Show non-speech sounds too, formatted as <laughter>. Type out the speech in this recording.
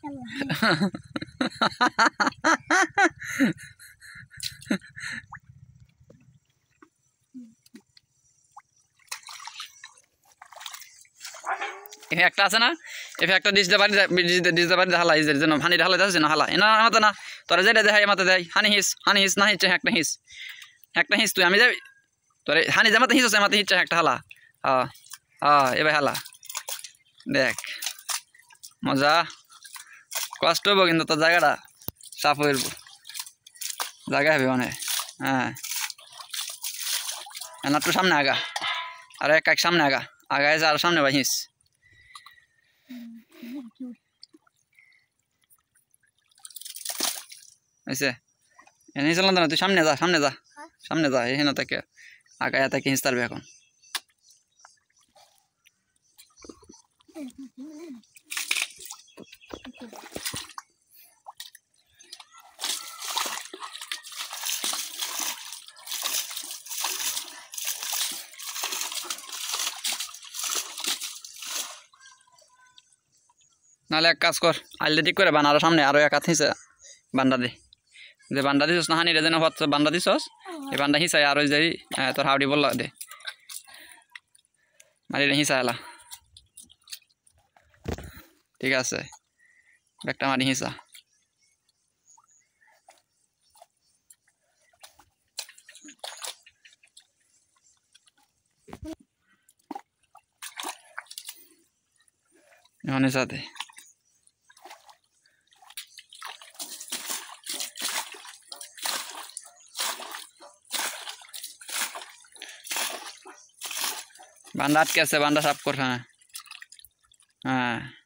<laughs> একটা আছে না এফে একটা ডিসটা বাড়ি ডিসটা বাড়ি হালা হিস যেন হানি হালা যাচ্ছে না হালা না মাথা না তোরা যেটা দেখাই মাতে দেয় হানি হিস হানি হিস না হিচ্ছে একটা হিস একটা হিস তুই আমি যাবি তোরে হানি মাতে হিস আছে মাথা হিচ্ছে একটা হালা হ্যাঁ হ্যাঁ এবার হালা দেখ মজা কষ্ট হবো কিন্তু তোর জায়গাটা সাফ হয়ে জায়গা হবে মানে হ্যাঁ না তুই সামনে আগা আর এক এক সামনে আগা আগা যা আর সামনে বাহিস না তুই সামনে যা সামনে যা সামনে যা এই তাকে আগায় তাকে হিঁচ পারবে এখন নাহলে এক কাজ কর আইলে ঠিক করে বান সামনে আরো এক হাত হিসে বান্ডা দে যে বান্ডা দিছস না হানি রে যেন হচ্ছে বান্ডা দিছস এই বান্ডা হিসাই আরো যাই তোর হাওড়ি বলল দে মারি রে হিসা এলা ঠিক আছে একটা মারি হিসা এখানে সাথে बंदा कैसे बंदा साफ कर रहा है हाँ